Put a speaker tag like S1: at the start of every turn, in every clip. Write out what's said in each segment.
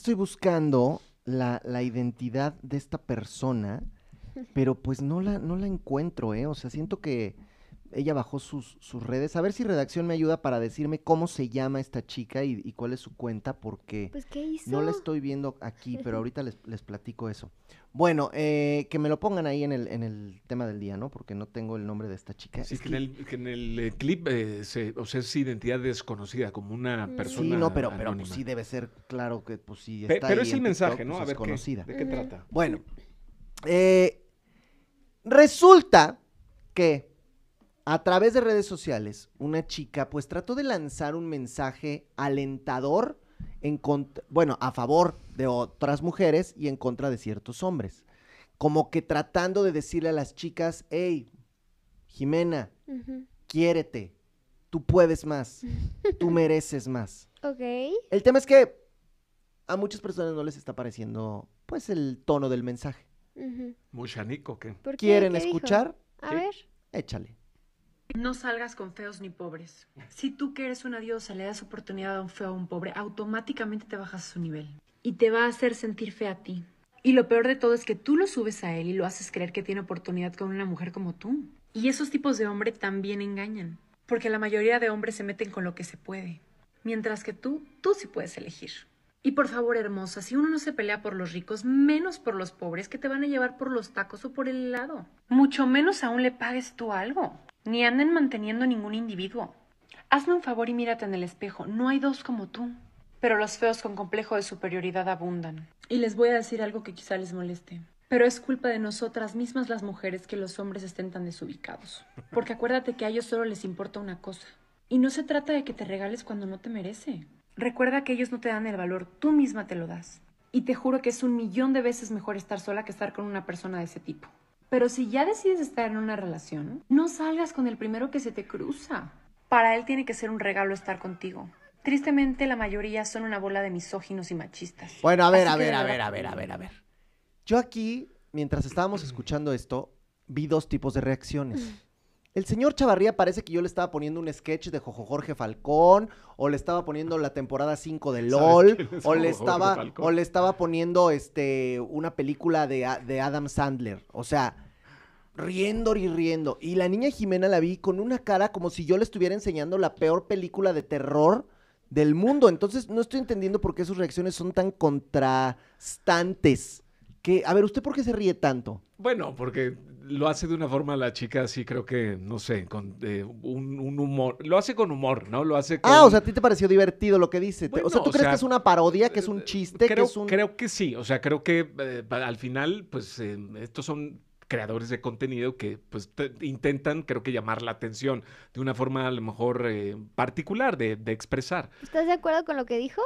S1: estoy buscando la, la identidad de esta persona, pero pues no la, no la encuentro, ¿eh? O sea, siento que ella bajó sus, redes. A ver si redacción me ayuda para decirme cómo se llama esta chica y, cuál es su cuenta, porque pues, no la estoy viendo aquí, pero ahorita les, platico eso. Bueno, eh, que me lo pongan ahí en el, en el tema del día, ¿no? Porque no tengo el nombre de esta chica. Sí, que,
S2: en el, eh, clip, eh, o sea, es identidad desconocida, como una mm. persona. Sí, no, pero, pues, sí debe ser claro que, pues sí. Está pero es el mensaje, ¿no? Pues, a ver, ¿de qué trata?
S1: Bueno, resulta que a través de redes sociales, una chica pues trató de lanzar un mensaje alentador en bueno, a favor de otras mujeres y en contra de ciertos hombres. Como que tratando de decirle a las chicas, hey, Jimena, quiérete, tú puedes más, tú mereces más.
S3: Ok. El
S1: tema es que a muchas personas no les está pareciendo, pues, el tono del mensaje. Muy chanico, ¿qué? ¿Quieren escuchar? A ver. Échale.
S4: No salgas con feos ni pobres. Si tú que eres una diosa le das oportunidad a un feo o a un pobre, automáticamente te bajas a su nivel y te va a hacer sentir fea a ti. Y lo peor de todo es que tú lo subes a él y lo haces creer que tiene oportunidad con una mujer como tú. Y esos tipos de hombre también engañan, porque la mayoría de hombres se meten con lo que se puede, mientras que tú, tú sí puedes elegir. Y por favor, hermosa, si uno no se pelea por los ricos, menos por los pobres que te van a llevar por los tacos o por el helado. Mucho menos aún le pagues tú algo ni anden manteniendo ningún individuo. Hazme un favor y mírate en el espejo, no hay dos como tú. Pero los feos con complejo de superioridad abundan. Y les voy a decir algo que quizá les moleste. Pero es culpa de nosotras mismas las mujeres que los hombres estén tan desubicados. Porque acuérdate que a ellos solo les importa una cosa. Y no se trata de que te regales cuando no te merece. Recuerda que ellos no te dan el valor, tú misma te lo das. Y te juro que es un millón de veces mejor estar sola que estar con una persona de ese tipo. Pero si ya decides estar en una relación, no salgas con el primero que se te cruza. Para él tiene que ser un regalo estar contigo. Tristemente, la mayoría son una bola de misóginos y machistas. Bueno, a ver, a ver, a ver, a ver, a ver, a ver.
S1: Yo aquí, mientras estábamos escuchando esto, vi dos tipos de reacciones. El señor Chavarría parece que yo le estaba poniendo un sketch de Jojo Jorge Falcón, o le estaba poniendo la temporada 5 de LOL, o le, estaba, o le estaba poniendo este, una película de, Adam Sandler. O sea, riendo y riendo. Y la niña Jimena la vi con una cara como si yo le estuviera enseñando la peor película de terror del mundo. Entonces, no estoy entendiendo por qué sus reacciones son tan contrastantes. Que, a ver, ¿usted por qué se ríe tanto?
S2: Bueno, porque lo hace de una forma la chica, así, creo que, no sé, con eh, un, humor. Lo hace con humor, ¿no? Lo hace ah, con... Ah, o sea, ¿a ti te pareció divertido lo que dice? o sea, ¿tú crees que es una parodia, que es un eh, chiste, creo, que es un... Creo que sí, o sea, creo que eh, al final, pues, estos son creadores de contenido que pues intentan creo que llamar la atención de una forma a lo mejor particular de, de expresar.
S3: ¿Estás de acuerdo con lo que dijo?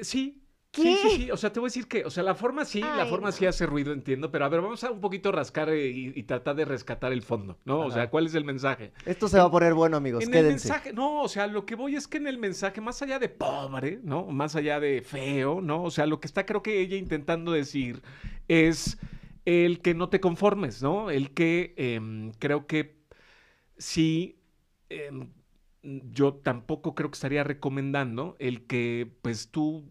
S3: Sí, Sí, sí, sí.
S2: O sea, te voy a decir que, o sea, la forma sí, la forma sí hace ruido, entiendo, pero a ver, vamos a un poquito rascar eh, y, tratar de rescatar el fondo, ¿no? O sea, ¿cuál es el mensaje?
S1: Esto se va a poner bueno, amigos. En el mensaje, no,
S2: o sea, lo que voy es que en el mensaje, más allá de pobre, ¿no? Más allá de feo, ¿no? O sea, lo que está creo que ella intentando decir es el que no te conformes, ¿no? El que em, creo que sí. Em, yo tampoco creo que estaría recomendando el que pues tú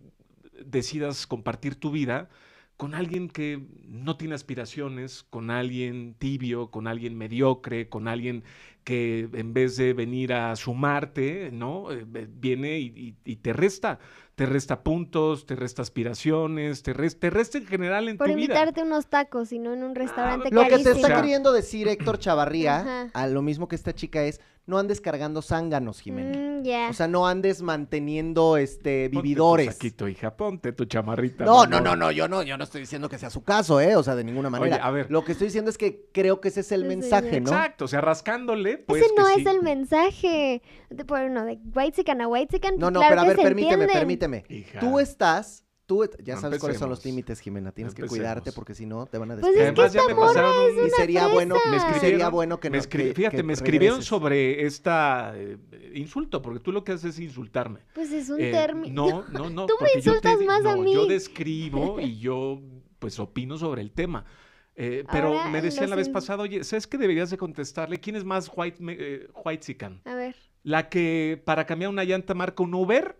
S2: decidas compartir tu vida con alguien que no tiene aspiraciones, con alguien tibio, con alguien mediocre, con alguien que en vez de venir a sumarte, ¿no? Eh, viene y, te resta. Te resta puntos, te resta aspiraciones, te resta, te resta en general en
S1: Por tu vida. Por
S3: invitarte unos tacos y no en un ah, restaurante Lo que te está
S1: queriendo decir Héctor Chavarría, a lo mismo que esta chica, es no andes cargando zánganos, Jimena. Mm, o sea, no andes manteniendo este vividores. Ponte
S2: tu saquito, hija, ponte tu chamarrita.
S1: No, no, no, no, yo no, yo no estoy diciendo que sea su caso, ¿eh? O sea, de ninguna manera. a ver. Lo que estoy diciendo es que
S2: creo que ese es el
S3: mensaje, ¿no? Exacto,
S2: o sea, rascándole, pues.
S1: Ese no es
S3: el mensaje. De, bueno, de white chicken a white No, no, pero a ver, permíteme, permíteme. Tú estás tú
S1: ya sabes cuáles son los límites, Jimena. Tienes que cuidarte porque si no te van a despedir. Pues es que y sería bueno, bueno que me no, Fíjate, me escribieron
S2: sobre esta eh, insulto, porque tú lo que haces es insultarme.
S3: Pues es un eh, término.
S2: No, no, no. tú me insultas más a mí. Yo describo y yo pues opino sobre el tema. Eh, pero me decían la vez pasada, oye, ¿sabes qué deberías de contestarle? ¿Quién es más white, A ver. ¿La que para cambiar una llanta marca un Uber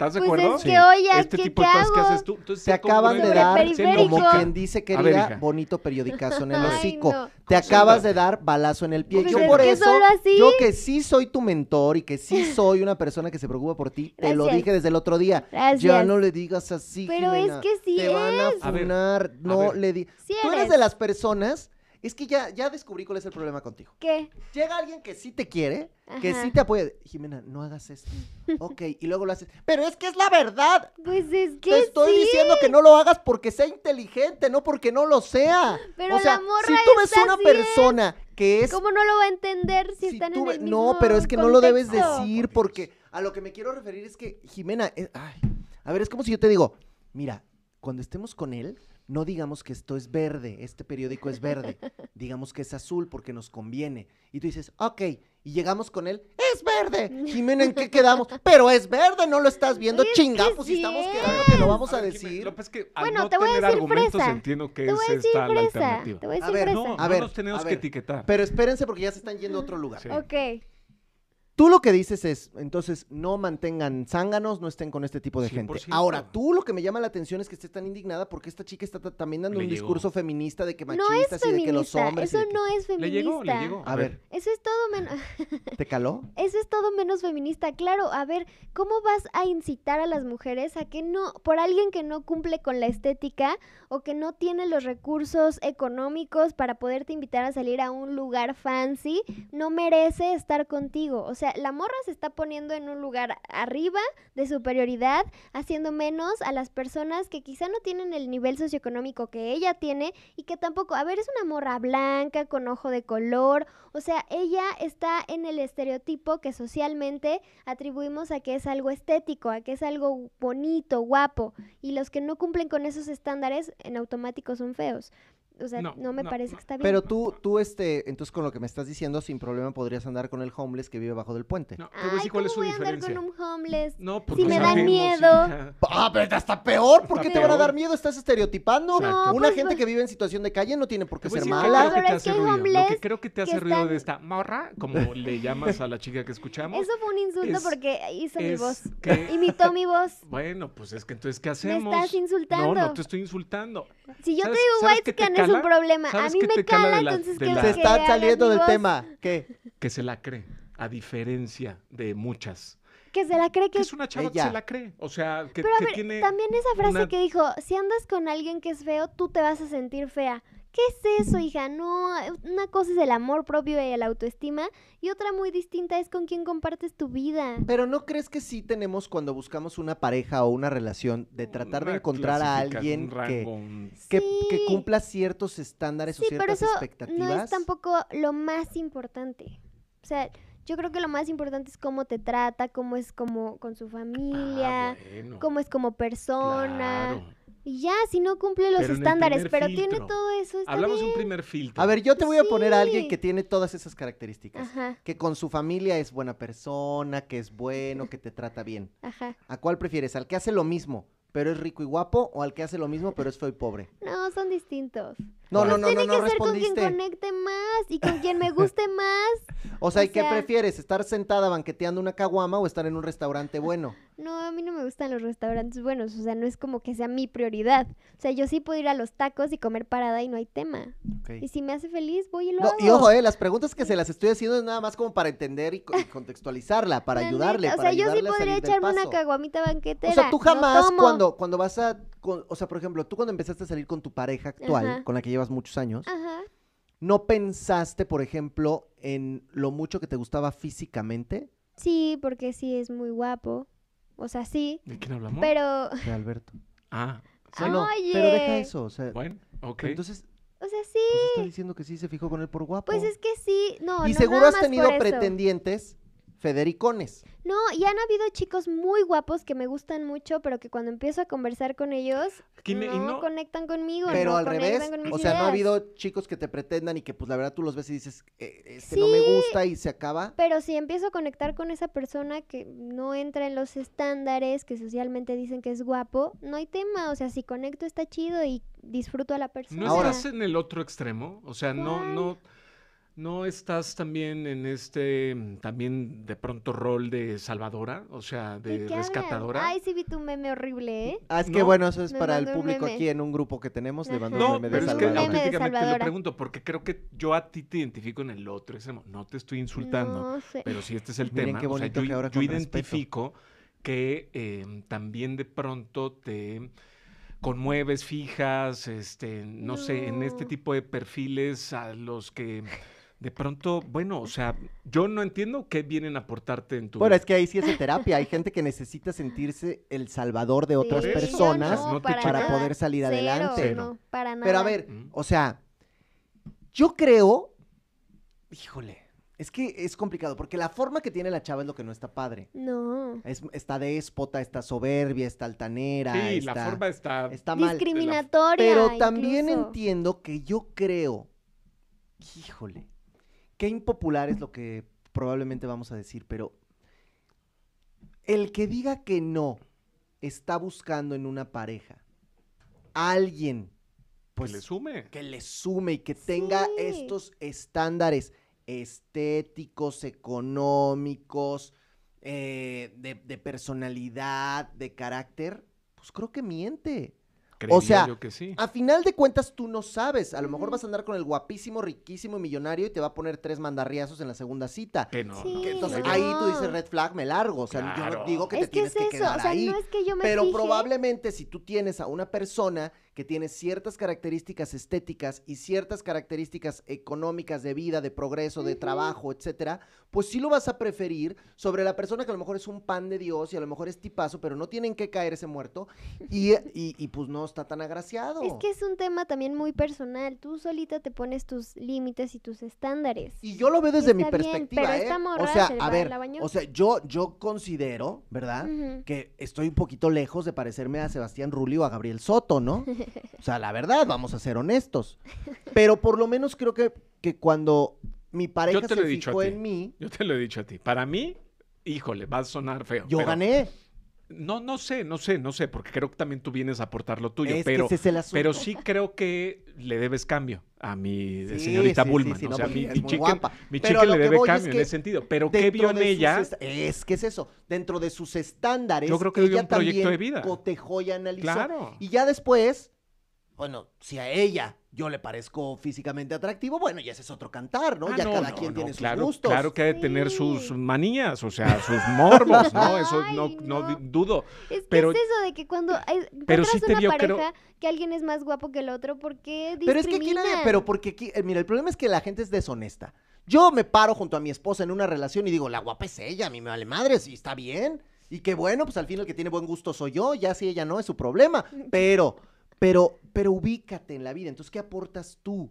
S2: ¿Estás de pues, acuerdo? es que, hoy este tipo que haces tú. te acaban de dar, como quien
S1: dice querida,
S2: bonito periodicazo en el hocico.
S1: Te pues, acabas de dar balazo en el pie. Pues, yo por eso, yo que sí soy tu mentor y que sí soy una persona que se preocupa por ti, te lo dije desde el otro día. Ya no le digas así, Pero es que sí Te van a funar, no le digas. tú eres de las personas es que ya, ya descubrí cuál es el problema contigo. ¿Qué? Llega alguien que sí te quiere, que sí te apoya. Jimena, no hagas esto. ok, y luego lo haces. Pero es que es la verdad. Pues es que. Te estoy diciendo que no lo hagas porque sea inteligente, no porque no lo sea. Pero o sea, si tú ves una persona ¿eh? que es. ¿Cómo
S3: no lo va a entender si, está están en el mismo No, pero es que no lo debes decir
S1: porque a lo que me quiero referir es que, Jimena, eh, Ay. a ver, es como si yo te digo, mira, cuando estemos con él, no digamos que esto es verde, este periódico es verde, digamos que es azul porque nos conviene. Y tú dices, ok, y llegamos con él, es verde. Jimena, ¿en qué quedamos? Pero es verde, no lo estás viendo, chinga, pues si estamos quedando, lo vamos a, decir. bueno, te voy a decir argumentos a a, ver, No, a ver, no nos tenemos que etiquetar. Pero espérense porque ya se están yendo a otro lugar. Ok. Tú lo que dices es, entonces, no mantengan zánganos, no estén con este tipo de gente. Ahora, tú lo que me llama la atención es que estés tan indignada porque esta chica está también dando un discurso feminista de que machistas y de que los hombres. Eso no es feminista. Le llegó, le A, ver.
S3: Eso es todo menos.
S1: ¿Te caló?
S3: Eso es todo menos feminista. Claro, a ver, ¿cómo vas a incitar a las mujeres a que no, por alguien que no cumple con la estética o que no tiene los recursos económicos para poderte invitar a salir a un lugar fancy, no merece estar contigo? O sea, la morra se está poniendo en un lugar arriba de superioridad, haciendo menos a las personas que quizá no tienen el nivel socioeconómico que ella tiene y que tampoco, a ver, es una morra blanca con ojo de color, o sea, ella está en el estereotipo que socialmente atribuimos a que es algo estético, a que es algo bonito, guapo, y los que no cumplen con esos estándares en automático son feos o sea, no, me parece que está bien. Pero tú,
S1: tú, este, entonces con lo que me estás diciendo, sin problema podrías andar con el homeless que vive bajo del puente. No, te voy cuál es su voy diferencia. andar
S3: con un homeless? No, porque si me dan miedo.
S1: Ah, pero está peor, ¿por qué te van a dar miedo? Estás estereotipando. Una pues gente que vive en situación de calle no tiene por qué ser mala. es que
S2: Lo que creo que te hace ruido de esta
S3: morra, como
S2: le llamas a la chica que escuchamos. Eso
S3: fue un insulto porque hizo mi voz. Imitó mi voz.
S2: Bueno, pues es que entonces, ¿qué hacemos? Me estás insultando. No, no te estoy insultando.
S3: Si yo te digo white un problema. A mí me cala, entonces
S2: que Se está
S1: saliendo del tema. ¿Qué?
S2: Que se la cree, a diferencia de muchas.
S3: Que se la cree que, es una chava que se la cree.
S2: O sea, que, Pero a ver, tiene También esa frase que
S3: dijo: si andas con alguien que es feo, tú te vas a sentir fea. ¿Qué es eso, hija? No, una cosa es el amor propio y la autoestima y otra muy distinta es con quién compartes tu vida.
S1: Pero ¿no crees que sí tenemos cuando buscamos una pareja o una relación de tratar de encontrar a alguien que, cumpla ciertos estándares o ciertas pero eso expectativas? No es
S3: tampoco lo más importante. O sea, yo creo que lo más importante es cómo te trata, cómo es como con su ah, familia, cómo es como persona ya, si no cumple los estándares, pero tiene todo eso.
S2: Hablamos de un primer filtro. A ver, yo te
S1: voy a poner a alguien que tiene todas esas características. Ajá. Que con su familia es buena persona, que es bueno, que te trata bien. Ajá. ¿A cuál prefieres? ¿Al que hace lo mismo, pero es rico y guapo o al que hace lo mismo pero es feo y pobre?
S3: No, son distintos.
S1: No, no, pues no, no, que ser con quien conecte
S3: más y con quien me guste más. O sea, ¿y qué
S1: prefieres? ¿Estar sentada banqueteando una caguama o estar en un restaurante bueno?
S3: no, a mí no me gustan los restaurantes buenos, o sea, no es como que sea mi prioridad. O sea, yo sí puedo ir a los tacos y comer parada y no hay tema. Y si me hace feliz, voy y lo hago. Y ojo, eh,
S1: las preguntas que se las estoy haciendo es nada más como para entender y, contextualizarla, para ayudarle. O sea, yo sí podría echarme una
S3: caguamita banquetera. O sea, tú jamás cuando,
S1: cuando vas a, o sea, por ejemplo, tú cuando empezaste a salir con tu pareja actual, con la que llevas muchos años. ¿No pensaste, por ejemplo, en lo mucho que te gustaba físicamente?
S3: Sí, porque sí es muy guapo. O sea, sí. ¿De quién hablamos? Pero.
S1: De Alberto. Ah. no, Oye. pero deja eso. O sea, bueno, ok. Entonces, o sea, pues, sí. Estás diciendo que sí se fijó con él por guapo. Pues es
S3: que sí, no. Y seguro has tenido
S1: pretendientes Federicones.
S3: No, y han habido chicos muy guapos que me gustan mucho, pero que cuando empiezo a conversar con ellos, no, conectan conmigo. Pero al revés, o sea, no ha habido
S1: chicos que te pretendan y que pues la verdad tú los ves y dices, eh, este no me gusta y se acaba.
S3: Pero si empiezo a conectar con esa persona que no entra en los estándares, que socialmente dicen que es guapo, no hay tema, o sea, si conecto está chido y disfruto a la persona. ¿No estás
S2: en el otro extremo? O sea, no, no... ¿No estás también en este, mm, también de pronto rol de salvadora? O sea, de rescatadora.
S3: Ay, sí vi tu meme horrible, ¿eh? Ah, es que bueno, eso es para el público aquí en un grupo
S1: que tenemos. de mando de meme pero es que auténticamente te lo pregunto,
S2: porque creo que yo a ti te identifico en el otro. No te estoy insultando, pero si este es el tema. Qué bonito o sea, yo, que yo identifico que em, también de pronto te conmueves, fijas, este, no sé, en este tipo de perfiles a los que de pronto, bueno, o sea, yo no entiendo qué vienen a aportarte en tu Bueno, es que
S1: ahí sí es terapia. Hay gente que necesita sentirse el salvador de otras personas pues para, poder salir adelante. No, para Pero a ver, mm. o sea, yo creo, híjole, es que es complicado, porque la forma que tiene la chava es lo que no está padre.
S3: No.
S1: Es, está déspota, está soberbia, está altanera. Sí, la forma está... Discriminatoria. Pero también entiendo que yo creo, híjole, qué impopular es lo que probablemente vamos a decir, pero el que diga que no está buscando en una pareja a alguien pues, que le sume. Que le sume y que tenga estos estándares estéticos, económicos, eh, de, de, personalidad, de carácter, pues creo que miente o sea, a final de cuentas tú no sabes. A lo mejor vas a andar con el guapísimo, riquísimo millonario y te va a poner tres mandarriazos en la segunda cita. Que no. entonces ahí tú dices red flag, me largo. O sea, yo digo que te tienes que quedar ahí. pero probablemente si tú tienes a una persona que tiene ciertas características estéticas y ciertas características económicas de vida, de progreso, de trabajo, etcétera, pues sí lo vas a preferir sobre la persona que a lo mejor es un pan de Dios y a lo mejor es tipazo, pero no tienen que caer ese muerto y, pues no está tan agraciado. Es que
S3: es un tema también muy personal. Tú solita te pones tus límites y tus estándares. Y
S1: yo lo veo desde mi perspectiva. ¿eh? o sea, a ver, o sea, yo, yo considero, ¿verdad? Que estoy un poquito lejos de parecerme a Sebastián Rulli o a Gabriel Soto, ¿no? O sea, la verdad, vamos a ser honestos. Pero por lo menos creo que, que
S2: cuando
S1: mi pareja se fijó en mí.
S2: Yo te lo he dicho a ti. Para mí, híjole, va a sonar feo. Yo gané. No, no sé, no sé, no sé, porque creo que también tú vienes a aportar lo tuyo, pero, pero sí creo que le debes cambio a mi señorita o sea, mi, chica, mi le debe cambio en ese sentido.
S1: Pero ¿qué vio en ella? Es que es eso. Dentro de sus estándares, yo creo que ella proyecto de vida. cotejó y analizó. Claro. Y ya después bueno, si a ella yo le parezco físicamente atractivo, bueno, ya ese es
S2: otro
S3: cantar, ¿no? Ah, ya cada quien tiene sus gustos. Claro
S2: que ha de tener sus manías, o sea, sus
S3: morbos, ¿no?
S2: Eso no, dudo.
S3: Es que pero, es eso de que cuando hay, eh, pero te una que alguien es más guapo que el otro, ¿por qué Pero es que quién pero
S1: porque eh, mira, el problema es que la gente es deshonesta. Yo me paro junto a mi esposa en una relación y digo, la guapa es ella, a mí me vale madre, si está bien. Y que bueno, pues al fin el que tiene buen gusto soy yo, ya si ella no es su problema. Pero pero, pero ubícate en la vida. Entonces, ¿qué aportas tú?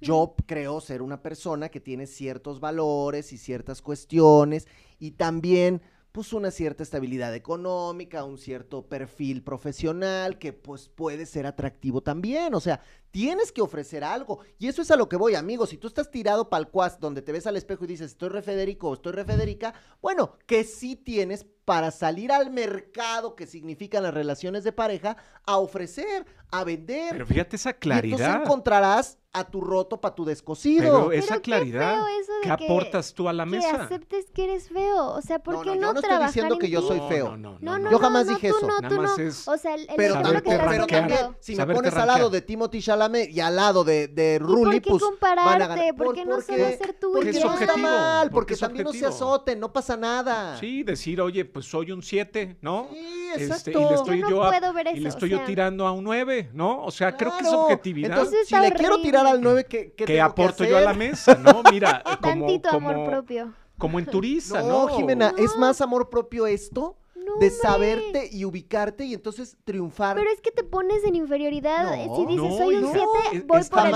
S1: Yo creo ser una persona que tiene ciertos valores y ciertas cuestiones y también pues una cierta estabilidad económica, un cierto perfil profesional que pues puede ser atractivo también, o sea, tienes que ofrecer algo y eso es a lo que voy, amigos, si tú estás tirado pa'l cuas donde te ves al espejo y dices, "Estoy re Federico, estoy re Federica", bueno, que sí tienes para salir al mercado que significan las relaciones de pareja a ofrecer,
S3: a vender. Pero
S2: fíjate esa claridad. Y entonces
S1: encontrarás a tu roto para tu descosido. Pero esa
S2: claridad, qué, que, aportas tú a la mesa? Que
S3: aceptes que eres feo, o sea, ¿por qué no, no, no, no yo no estoy diciendo que yo soy feo. No, no, no. yo jamás dije eso. No, tú no. Es o sea, el, el Pero, también, que pero también, si me pones al lado
S1: de Timothy Chalamet y al lado de, de Rulli, pues van a ganar. ¿Por qué no se va hacer tú? Porque no está mal, porque también no se azoten, no pasa nada. Sí,
S2: decir, oye, pues soy un 7, ¿no? Sí, exacto. Este, y le estoy yo tirando a un 9, ¿no? O sea, creo que es objetividad. Entonces, si
S1: le quiero tirar al 9 que, que, aporto yo a la
S2: mesa, ¿no? Mira, como, Tantito amor propio. Como en turista, ¿no? Jimena,
S1: es más amor propio esto de saberte y ubicarte y entonces triunfar. Pero es que te pones
S3: en inferioridad si dices, soy un 7, voy por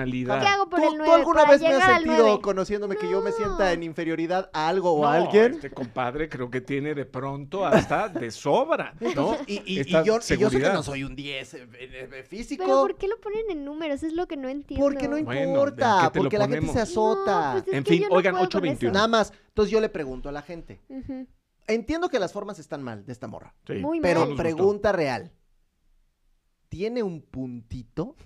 S3: el ¿Qué hago por ¿Tú, el 9? alguna
S1: vez me has sentido, conociéndome, que yo me sienta en inferioridad a algo o a alguien?
S2: Este compadre creo que tiene de pronto hasta de sobra, ¿no? y, yo, sé que no soy un
S1: 10 eh, eh, eh, físico. Pero ¿por
S3: qué lo ponen en números? Es lo que no entiendo. Porque no importa, porque
S1: la gente se azota. Pues en fin, oigan, 8.21. Nada más, entonces yo le pregunto a la gente. Entiendo que las formas están mal de esta morra. Pero pregunta real. ¿Tiene un puntito?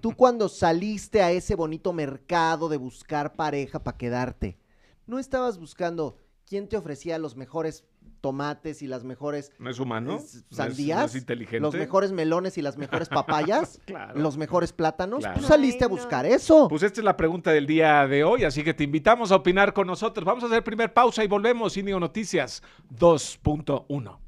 S1: Tú cuando saliste a ese bonito mercado de buscar pareja para quedarte, ¿no estabas buscando quién te ofrecía los mejores tomates y las mejores
S2: ¿No es humano? Eh, sandías, los mejores
S1: melones y las mejores papayas, los mejores plátanos. ¡Pues saliste a
S2: buscar eso. Pues esta es la pregunta del día de hoy, así que te invitamos a opinar con nosotros. Vamos a hacer primer pausa y volvemos. Indio Noticias 2.1.